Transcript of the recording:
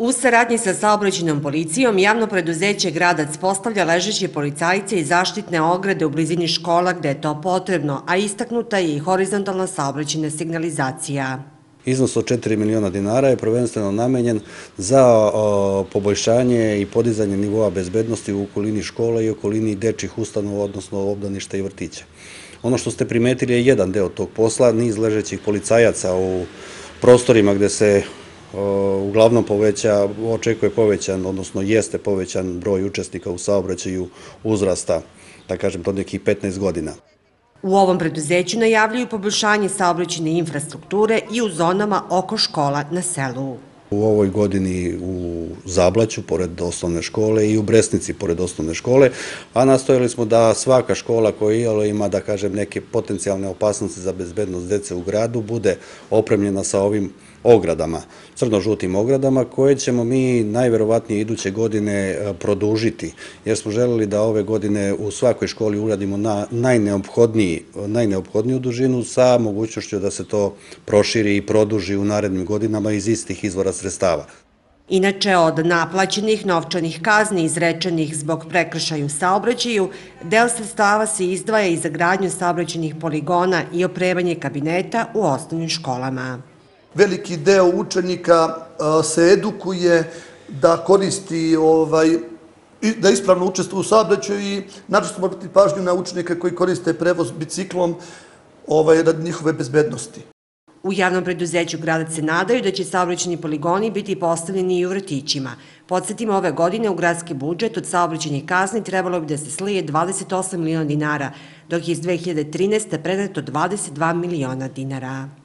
U saradnji sa saobraćenom policijom, javno preduzeće Gradac postavlja ležeće policajce i zaštitne ograde u blizini škola gde je to potrebno, a istaknuta je i horizontalna saobraćena signalizacija. Iznos od 4 miliona dinara je prvenstveno namenjen za poboljšanje i podizanje nivoa bezbednosti u okolini škola i okolini dečih ustanova, odnosno obdaništa i vrtića. Ono što ste primetili je jedan deo tog posla, niz ležećih policajaca u prostorima gde se Eh, uglavnom poveća, očekuje povećan, odnosno jeste povećan broj učesnika u saobraćaju uzrasta, da kažem, to nekih 15 godina. U ovom preduzeću najavljuju poboljšanje saobraćene infrastrukture i u zonama oko škola na selu. U ovoj godini u Zablaću, pored osnovne škole, i u Bresnici, pored osnovne škole, a nastojali smo da svaka škola koja ima, da kažem, neke potencijalne opasnosti za bezbednost dece u gradu, bude opremljena sa ovim ogradama, crno-žutim ogradama, koje ćemo mi najverovatnije iduće godine e, produžiti, jer smo želeli da ove godine u svakoj školi uradimo na najneophodniju dužinu sa mogućnošću da se to proširi i produži u narednim godinama iz istih izvora sredstava. Inače, od naplaćenih novčanih kazni izrečenih zbog prekršaju saobraćaju, deo sredstava se izdvaja i za gradnju saobraćenih poligona i opremanje kabineta u osnovnim školama. Veliki deo učenika e, se edukuje da koristi ovaj, da ispravno učestvuju u saobraćaju i načisto smo obratiti pažnju na učenike koji koriste prevoz biciklom ovaj, rad njihove bezbednosti. U javnom preduzeću grada se nadaju da će saobraćeni poligoni biti postavljeni i u vrtićima. Podsjetimo, ove godine u gradski budžet od saobraćenih kazni trebalo bi da se slije 28 miliona dinara, dok je iz 2013. predato 22 miliona dinara.